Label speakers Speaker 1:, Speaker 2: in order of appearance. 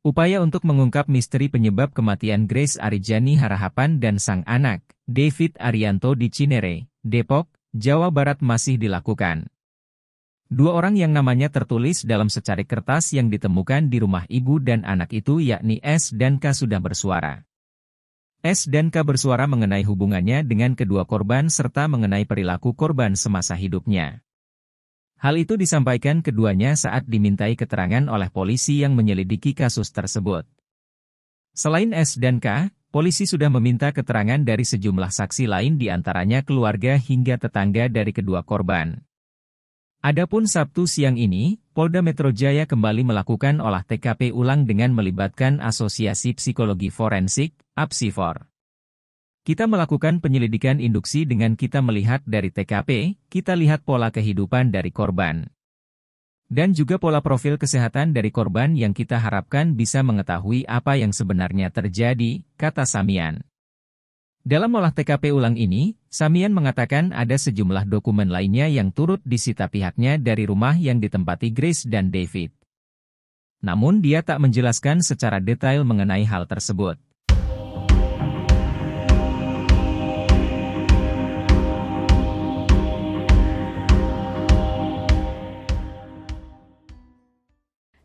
Speaker 1: Upaya untuk mengungkap misteri penyebab kematian Grace Arijani Harahapan dan sang anak, David Arianto di Cinere, Depok, Jawa Barat masih dilakukan. Dua orang yang namanya tertulis dalam secari kertas yang ditemukan di rumah ibu dan anak itu yakni S dan K sudah bersuara. S dan K bersuara mengenai hubungannya dengan kedua korban serta mengenai perilaku korban semasa hidupnya. Hal itu disampaikan keduanya saat dimintai keterangan oleh polisi yang menyelidiki kasus tersebut. Selain S dan K, polisi sudah meminta keterangan dari sejumlah saksi lain di antaranya keluarga hingga tetangga dari kedua korban. Adapun Sabtu siang ini, Polda Metro Jaya kembali melakukan olah TKP ulang dengan melibatkan Asosiasi Psikologi Forensik, APSIFOR. Kita melakukan penyelidikan induksi dengan kita melihat dari TKP, kita lihat pola kehidupan dari korban. Dan juga pola profil kesehatan dari korban yang kita harapkan bisa mengetahui apa yang sebenarnya terjadi, kata Samian. Dalam olah TKP ulang ini, Samian mengatakan ada sejumlah dokumen lainnya yang turut disita pihaknya dari rumah yang ditempati Grace dan David. Namun dia tak menjelaskan secara detail mengenai hal tersebut.